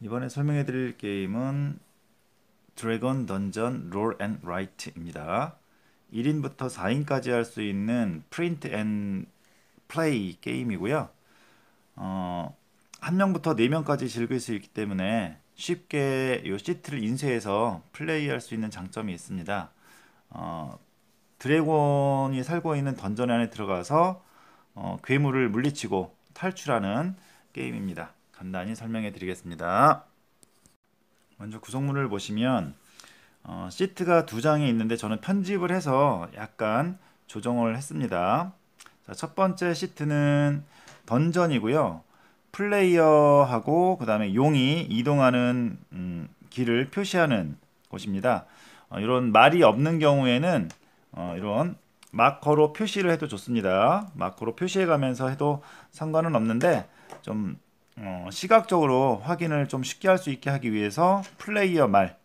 이번에 설명해 드릴 게임은 드래곤 던전 롤 앤 라이트입니다. 1인부터 4인까지 할 수 있는 프린트 앤 플레이 게임이고요. 어, 1명부터 4명까지 즐길 수 있기 때문에 쉽게 이 시트를 인쇄해서 플레이할 수 있는 장점이 있습니다. 어, 드래곤이 살고 있는 던전 안에 들어가서 어, 괴물을 물리치고 탈출하는 게임입니다. 간단히 설명해 드리겠습니다. 먼저 구성물을 보시면 어, 시트가 두 장이 있는데 저는 편집을 해서 약간 조정을 했습니다. 자, 첫 번째 시트는 던전이고요. 플레이어하고 그 다음에 용이 이동하는 음, 길을 표시하는 곳입니다 어, 이런 말이 없는 경우에는 어, 이런 마커로 표시를 해도 좋습니다. 마커로 표시해 가면서 해도 상관은 없는데 좀 어, 시각적으로 확인을 좀 쉽게 할 수 있게 하기 위해서 플레이어 말,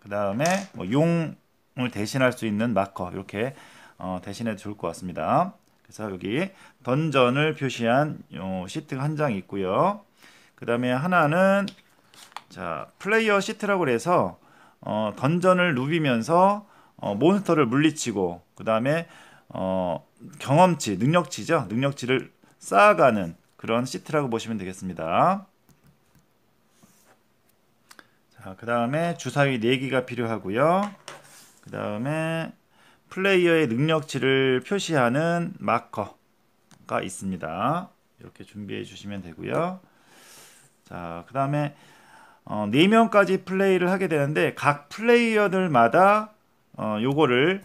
그 다음에 뭐 용을 대신할 수 있는 마커 이렇게 어, 대신해 도 좋을 것 같습니다. 그래서 여기 던전을 표시한 시트 한 장 있고요. 그 다음에 하나는 자 플레이어 시트라고 해서 어, 던전을 누비면서 어, 몬스터를 물리치고 그 다음에 어, 경험치, 능력치죠. 능력치를 쌓아가는 그런 시트라고 보시면 되겠습니다. 자, 그 다음에 주사위 4개가 필요하고요. 그 다음에 플레이어의 능력치를 표시하는 마커가 있습니다. 이렇게 준비해 주시면 되고요. 자, 그 다음에 어, 4명까지 플레이를 하게 되는데 각 플레이어들마다 어, 요거를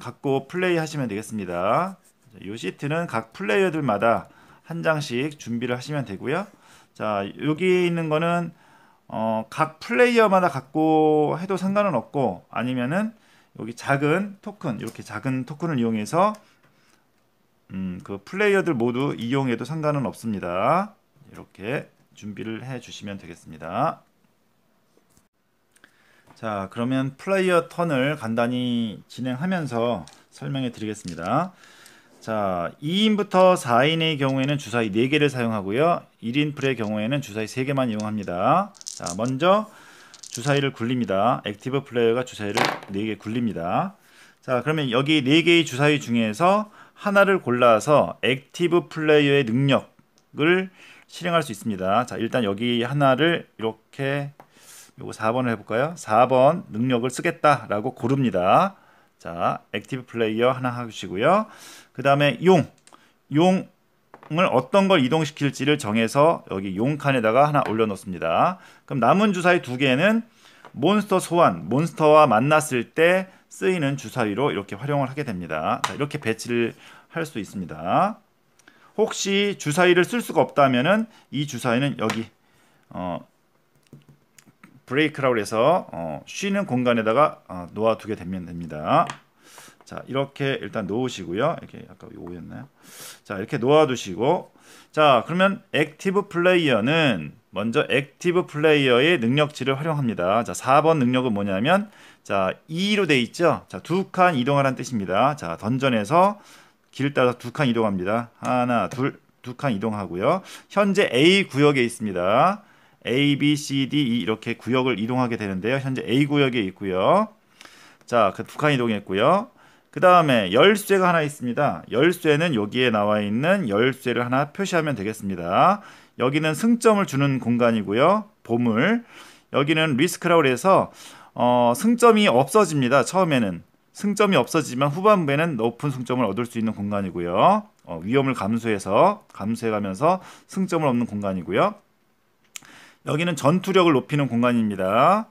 갖고 플레이 하시면 되겠습니다. 요 시트는 각 플레이어들마다 한 장씩 준비를 하시면 되고요. 자, 여기 있는 거는 어, 각 플레이어마다 갖고 해도 상관은 없고 아니면은 여기 작은 토큰 이렇게 작은 토큰을 이용해서 음, 그 플레이어들 모두 이용해도 상관은 없습니다. 이렇게 준비를 해 주시면 되겠습니다. 자, 그러면 플레이어 턴을 간단히 진행하면서 설명해 드리겠습니다. 자, 2인부터 4인의 경우에는 주사위 4개를 사용하고요. 1인풀의 경우에는 주사위 3개만 이용합니다. 자, 먼저 주사위를 굴립니다. 액티브 플레이어가 주사위를 4개 굴립니다. 자, 그러면 여기 4개의 주사위 중에서 하나를 골라서 액티브 플레이어의 능력을 실행할 수 있습니다. 자, 일단 여기 하나를 이렇게 요거 4번을 해볼까요? 4번 능력을 쓰겠다라고 고릅니다. 자, 액티브 플레이어 하나 하시고요. 그 다음에 용. 용 용을 어떤 걸 이동시킬지를 정해서 여기 용 칸에다가 하나 올려놓습니다. 그럼 남은 주사위 두 개는 몬스터 소환, 몬스터와 만났을 때 쓰이는 주사위로 이렇게 활용을 하게 됩니다. 자, 이렇게 배치를 할 수 있습니다. 혹시 주사위를 쓸 수가 없다면이 주사위는 여기 어, 브레이크라고 해서 어, 쉬는 공간에다가 어, 놓아두게 되면 됩니다. 자, 이렇게 일단 놓으시고요. 이렇게 아까 5였나요 자, 이렇게 놓아 두시고 자, 그러면 액티브 플레이어는 먼저 액티브 플레이어의 능력치를 활용합니다. 자, 4번 능력은 뭐냐면 자, 2로 돼 있죠. 자, 두 칸 이동하라는 뜻입니다. 자, 던전에서 길 따라 두 칸 이동합니다. 하나, 둘, 두 칸 이동하고요. 현재 A 구역에 있습니다. A, B, C, D, E 이렇게 구역을 이동하게 되는데요. 현재 A 구역에 있고요. 자, 그 두 칸 이동했고요. 그 다음에 열쇠가 하나 있습니다. 열쇠는 여기에 나와 있는 열쇠를 하나 표시하면 되겠습니다. 여기는 승점을 주는 공간이고요. 보물. 여기는 리스크라고 해서 어, 승점이 없어집니다. 처음에는. 승점이 없어지지만 후반부에는 높은 승점을 얻을 수 있는 공간이고요. 어, 위험을 감수해서 감수해가면서 승점을 얻는 공간이고요. 여기는 전투력을 높이는 공간입니다.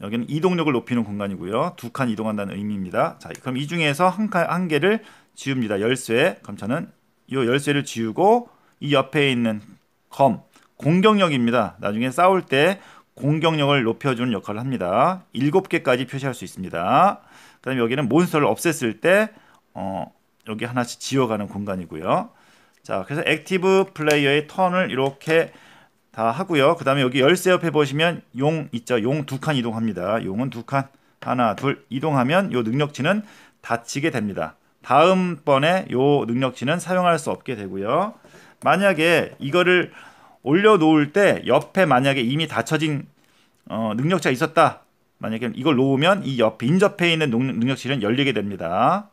여기는 이동력을 높이는 공간이고요. 두 칸 이동한다는 의미입니다. 자, 그럼 이 중에서 한, 칸, 한 개를 지웁니다. 열쇠. 그럼 저는 이 열쇠를 지우고 이 옆에 있는 검, 공격력입니다. 나중에 싸울 때 공격력을 높여주는 역할을 합니다. 일곱 개까지 표시할 수 있습니다. 그 다음에 여기는 몬스터를 없앴을 때 어, 여기 하나씩 지워가는 공간이고요. 자, 그래서 액티브 플레이어의 턴을 이렇게 다 하고요. 그 다음에 여기 열쇠 옆에 보시면 용 있죠. 용 두 칸 이동합니다. 용은 두 칸, 하나, 둘 이동하면 요 능력치는 닫히게 됩니다. 다음번에 요 능력치는 사용할 수 없게 되고요. 만약에 이거를 올려놓을 때 옆에 만약에 이미 닫혀진 어, 능력치가 있었다. 만약에 이걸 놓으면 이 옆에 인접해 있는 능력치는 열리게 됩니다.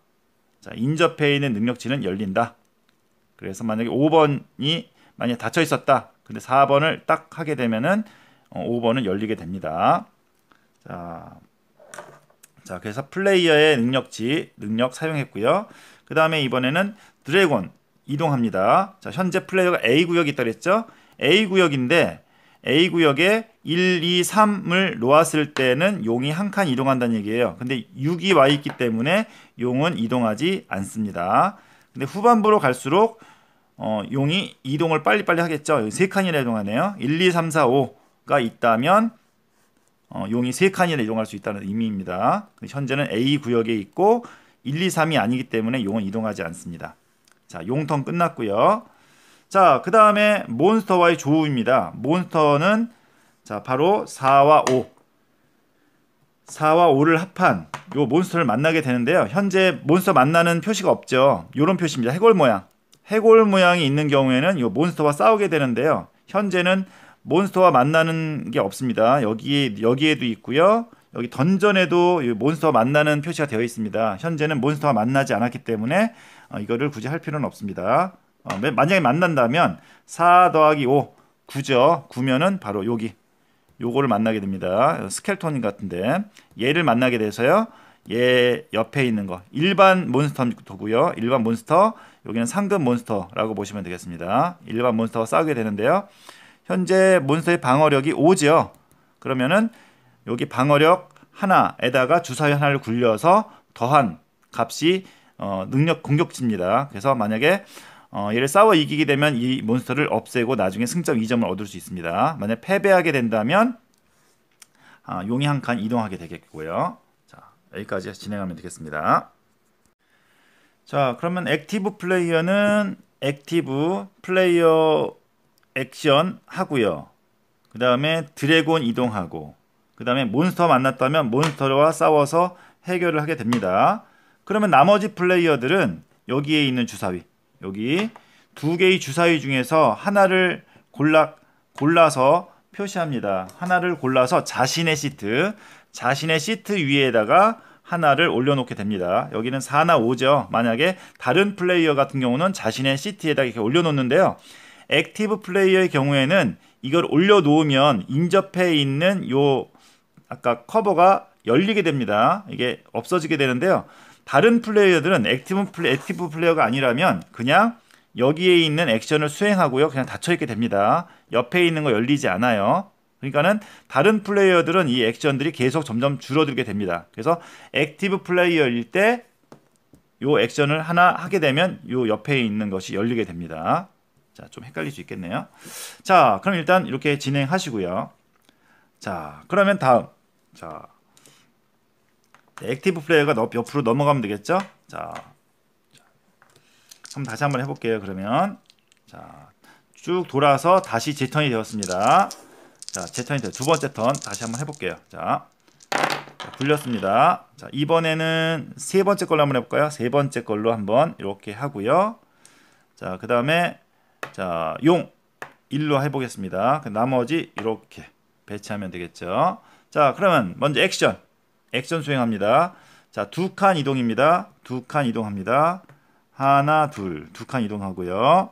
자, 인접해 있는 능력치는 열린다. 그래서 만약에 5번이 만약에 닫혀 있었다. 근데 4번을 딱 하게 되면은 5번은 어, 열리게 됩니다. 자, 자 그래서 플레이어의 능력치 능력 사용했고요. 그 다음에 이번에는 드래곤 이동합니다. 자 현재 플레이어가 A 구역이 있다 그랬죠? A 구역인데 A 구역에 1, 2, 3을 놓았을 때는 용이 한 칸 이동한다는 얘기예요. 근데 6이 와 있기 때문에 용은 이동하지 않습니다. 근데 후반부로 갈수록 어, 용이 이동을 빨리빨리 하겠죠. 여기 세 칸이나 이동하네요. 1, 2, 3, 4, 5가 있다면 어, 용이 세 칸이나 이동할 수 있다는 의미입니다. 현재는 A 구역에 있고 1, 2, 3이 아니기 때문에 용은 이동하지 않습니다. 자, 용턴 끝났고요. 자, 그 다음에 몬스터와의 조우입니다. 몬스터는 자, 바로 4와 5. 4와 5를 합한 요 몬스터를 만나게 되는데요. 현재 몬스터 만나는 표시가 없죠. 요런 표시입니다. 해골 모양. 해골 모양이 있는 경우에는 이 몬스터와 싸우게 되는데요. 현재는 몬스터와 만나는 게 없습니다. 여기 여기에도 있고요. 여기 던전에도 몬스터 만나는 표시가 되어 있습니다. 현재는 몬스터와 만나지 않았기 때문에 어, 이거를 굳이 할 필요는 없습니다. 어, 만약에 만난다면 4 더하기 5 9죠. 9면은 바로 여기 요거를 만나게 됩니다. 스켈톤 같은데 얘를 만나게 돼서요. 얘 옆에 있는 거 일반 몬스터도고요. 일반 몬스터 여기는 상급 몬스터라고 보시면 되겠습니다. 일반 몬스터와 싸우게 되는데요. 현재 몬스터의 방어력이 5지요. 그러면은 여기 방어력 하나에다가 주사위 하나를 굴려서 더한 값이 어, 능력 공격치입니다. 그래서 만약에 어, 얘를 싸워 이기게 되면 이 몬스터를 없애고 나중에 승점 2점을 얻을 수 있습니다. 만약 패배하게 된다면 아, 용이 한 칸 이동하게 되겠고요. 자 여기까지 진행하면 되겠습니다. 자, 그러면 액티브 플레이어는 액티브 플레이어 액션 하고요. 그 다음에 드래곤 이동하고 그 다음에 몬스터 만났다면 몬스터와 싸워서 해결을 하게 됩니다. 그러면 나머지 플레이어들은 여기에 있는 주사위 여기 두 개의 주사위 중에서 하나를 골라, 골라서 표시합니다. 하나를 골라서 자신의 시트 자신의 시트 위에다가 하나를 올려놓게 됩니다. 여기는 4나 5죠. 만약에 다른 플레이어 같은 경우는 자신의 시트에다 이렇게 올려놓는데요. 액티브 플레이어의 경우에는 이걸 올려놓으면 인접해 있는 요 아까 커버가 열리게 됩니다. 이게 없어지게 되는데요. 다른 플레이어들은 액티브, 플레, 액티브 플레이어가 아니라면 그냥 여기에 있는 액션을 수행하고요. 그냥 닫혀있게 됩니다. 옆에 있는 거 열리지 않아요. 그러니까는 다른 플레이어들은 이 액션들이 계속 점점 줄어들게 됩니다. 그래서 액티브 플레이어일 때요 액션을 하나 하게 되면 요 옆에 있는 것이 열리게 됩니다. 자, 좀 헷갈릴 수 있겠네요. 자, 그럼 일단 이렇게 진행하시고요. 자, 그러면 다음. 자. 액티브 플레이어가 옆으로 넘어가면 되겠죠? 자. 그럼 다시 한번 해 볼게요. 그러면 자, 쭉 돌아서 다시 제 턴이 되었습니다. 자, 제턴이데두 번째 턴 다시 한번 해볼게요. 자, 자 굴렸습니다. 자, 이번에는 세 번째 걸로 한번 해볼까요? 세 번째 걸로 한번 이렇게 하고요. 자, 그 다음에 자, 용 1로 해보겠습니다. 그 나머지 이렇게 배치하면 되겠죠. 자, 그러면 먼저 액션. 액션 수행합니다. 자, 두 칸 이동입니다. 두 칸 이동합니다. 하나, 둘, 두 칸 이동하고요.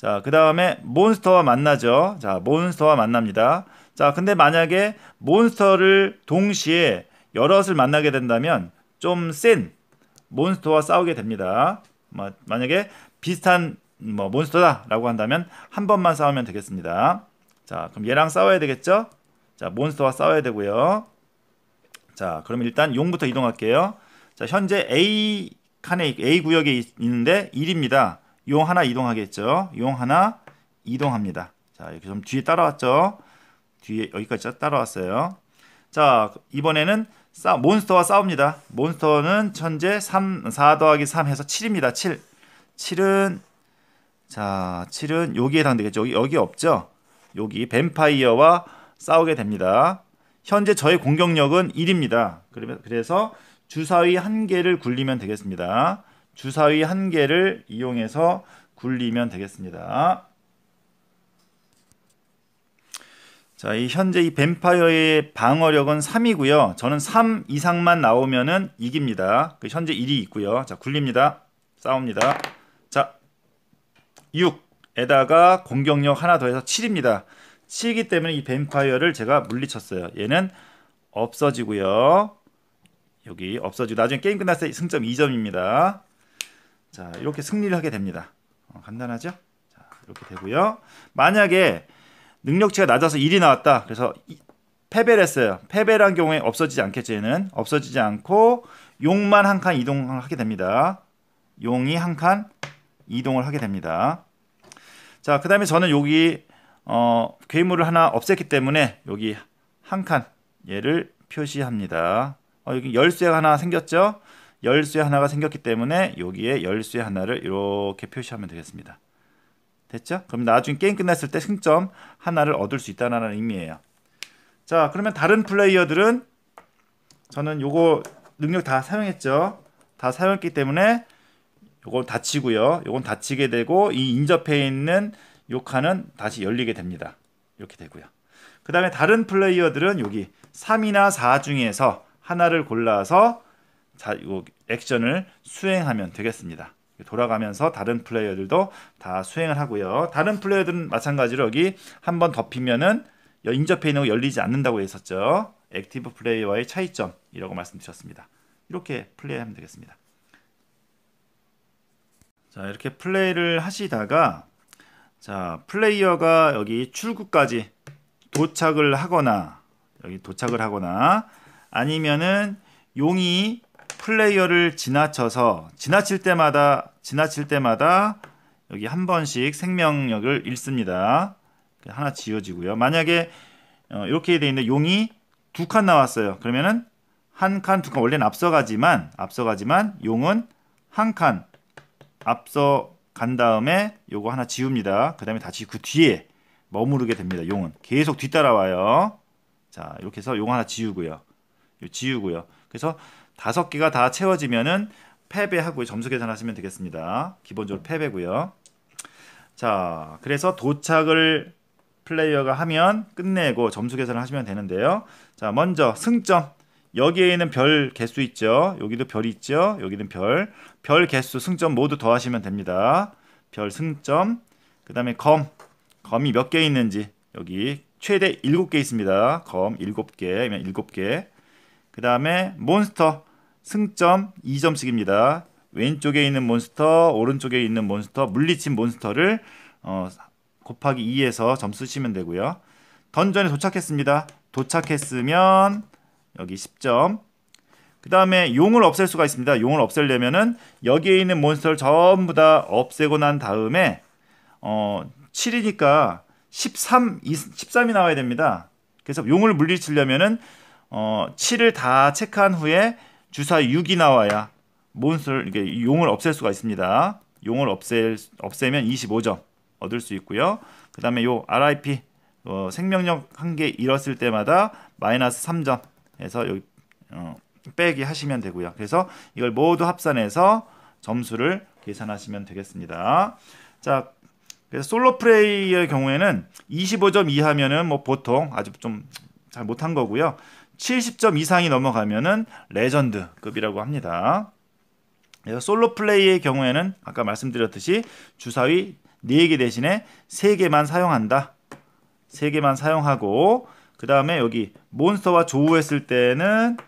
자, 그 다음에 몬스터와 만나죠. 자, 몬스터와 만납니다. 자, 근데 만약에 몬스터를 동시에 여럿을 만나게 된다면 좀 센 몬스터와 싸우게 됩니다. 만약에 비슷한 뭐 몬스터다라고 한다면 한 번만 싸우면 되겠습니다. 자, 그럼 얘랑 싸워야 되겠죠? 자, 몬스터와 싸워야 되고요. 자, 그럼 일단 용부터 이동할게요. 자, 현재 A 칸에 A 구역에 있는데 1입니다. 용 하나 이동하겠죠. 용 하나 이동합니다. 자, 이렇게 좀 뒤에 따라왔죠. 뒤에 여기까지 따라왔어요. 자, 이번에는 싸, 몬스터와 싸웁니다. 몬스터는 현재 3, 4 더하기 3 해서 7입니다. 7. 7은 자, 7은 여기에 해당되겠죠. 여기, 여기 없죠. 여기 뱀파이어와 싸우게 됩니다. 현재 저의 공격력은 1입니다. 그래서 주사위 한 개를 굴리면 되겠습니다. 주사위 한 개를 이용해서 굴리면 되겠습니다. 자, 이 현재 이 뱀파이어의 방어력은 3이고요. 저는 3 이상만 나오면은 이깁니다. 그 현재 1이 있고요. 자, 굴립니다. 싸웁니다. 자, 6에다가 공격력 하나 더해서 7입니다. 7이기 때문에 이 뱀파이어를 제가 물리쳤어요. 얘는 없어지고요. 여기 없어지고 나중에 게임 끝났을 때 승점 2점입니다. 자, 이렇게 승리를 하게 됩니다. 어, 간단하죠? 자, 이렇게 되고요. 만약에 능력치가 낮아서 1이 나왔다. 그래서 이, 패배를 했어요. 패배란 경우에 없어지지 않겠죠, 얘는. 없어지지 않고 용만 한 칸 이동을 하게 됩니다. 용이 한 칸 이동을 하게 됩니다. 자, 그 다음에 저는 여기 어, 괴물을 하나 없앴기 때문에 여기 한 칸 얘를 표시합니다. 어, 여기 열쇠가 하나 생겼죠? 열수의 하나가 생겼기 때문에 여기에 열수의 하나를 이렇게 표시하면 되겠습니다. 됐죠? 그럼 나중에 게임 끝났을 때 승점 하나를 얻을 수 있다는 의미예요. 자, 그러면 다른 플레이어들은 저는 요거 능력 다 사용했죠. 다 사용했기 때문에 요건 닫히고요. 요건 닫히게 되고 이 인접해 있는 요 칸은 다시 열리게 됩니다. 이렇게 되고요. 그 다음에 다른 플레이어들은 여기 3이나 4 중에서 하나를 골라서 자, 요 액션을 수행하면 되겠습니다. 돌아가면서 다른 플레이어들도 다 수행을 하고요. 다른 플레이어들은 마찬가지로 여기 한 번 덮이면은 인접해 있는 거 열리지 않는다고 했었죠. 액티브 플레이어의 와 차이점이라고 말씀드렸습니다. 이렇게 플레이하면 되겠습니다. 자, 이렇게 플레이를 하시다가 자, 플레이어가 여기 출구까지 도착을 하거나 여기 도착을 하거나 아니면은 용이 플레이어를 지나쳐서 지나칠 때마다 지나칠 때마다 여기 한 번씩 생명력을 잃습니다. 하나 지워지고요. 만약에 어, 이렇게 돼 있는 데 용이 두 칸 나왔어요. 그러면은 한 칸, 두 칸 원래는 앞서가지만 앞서가지만 용은 한 칸 앞서 간 다음에 요거 하나 지웁니다. 그다음에 다시 그 뒤에 머무르게 됩니다. 용은 계속 뒤따라와요. 자, 이렇게 해서 용 하나 지우고요. 지우고요. 그래서 다섯 개가 다 채워지면은 패배하고 점수 계산하시면 되겠습니다. 기본적으로 패배고요. 자, 그래서 도착을 플레이어가 하면 끝내고 점수 계산을 하시면 되는데요. 자, 먼저 승점 여기에 있는 별 개수 있죠. 여기도 별 있죠. 여기는 별. 별 개수 승점 모두 더하시면 됩니다. 별 승점. 그 다음에 검. 검이 몇 개 있는지. 여기 최대 7개 있습니다. 검 7개. 7개. 그 다음에 몬스터. 승점 2점씩입니다. 왼쪽에 있는 몬스터, 오른쪽에 있는 몬스터, 물리친 몬스터를 어, 곱하기 2에서 점수 치면 되고요. 던전에 도착했습니다. 도착했으면 여기 10점. 그 다음에 용을 없앨 수가 있습니다. 용을 없애려면은 여기에 있는 몬스터를 전부 다 없애고 난 다음에 어, 7이니까 13, 13이 나와야 됩니다. 그래서 용을 물리치려면은 어, 7을 다 체크한 후에 주사 6이 나와야 몬스를 터 이게 용을 없앨 수가 있습니다. 용을 없앨 없애면 25점 얻을 수 있고요. 그다음에 요 RIP 어, 생명력 한 개 잃었을 때마다 마이너스 3점 해서 여기 어, 빼기 하시면 되고요. 그래서 이걸 모두 합산해서 점수를 계산하시면 되겠습니다. 자, 그래서 솔로 플레이의 경우에는 25점 이하면은 뭐 보통 아주 좀잘 못한 거고요. 70점 이상이 넘어가면은 레전드급이라고 합니다. 그래서 솔로 플레이의 경우에는 아까 말씀드렸듯이 주사위 4개 대신에 3개만 사용한다. 3개만 사용하고 그 다음에 여기 몬스터와 조우했을 때는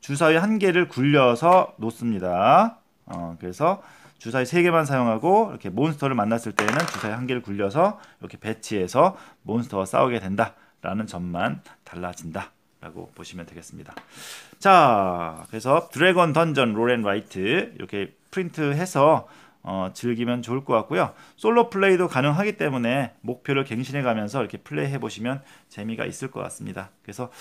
주사위 1개를 굴려서 놓습니다. 어, 그래서 주사위 3개만 사용하고 이렇게 몬스터를 만났을 때는 주사위 1개를 굴려서 이렇게 배치해서 몬스터와 싸우게 된다. 라는 점만 달라진다. 라고 보시면 되겠습니다. 자, 그래서 드래곤 던전 롤앤 라이트 이렇게 프린트해서 어, 즐기면 좋을 것 같고요. 솔로 플레이도 가능하기 때문에 목표를 갱신해 가면서 이렇게 플레이해 보시면 재미가 있을 것 같습니다. 그래서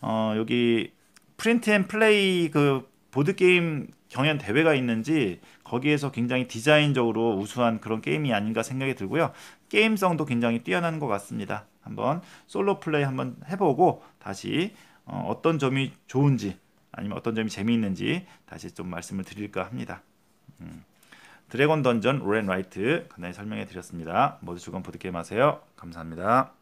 어, 여기 프린트 앤 플레이 그 보드 게임 경연 대회가 있는지 거기에서 굉장히 디자인적으로 우수한 그런 게임이 아닌가 생각이 들고요. 게임성도 굉장히 뛰어난 것 같습니다. 한번 솔로 플레이 한번 해보고 다시 어, 어떤 점이 좋은지 아니면 어떤 점이 재미있는지 다시 좀 말씀을 드릴까 합니다. 음. 드래곤 던전 로렌 라이트 간단히 설명해 드렸습니다. 모두 즐거운 보드게임 하세요. 감사합니다.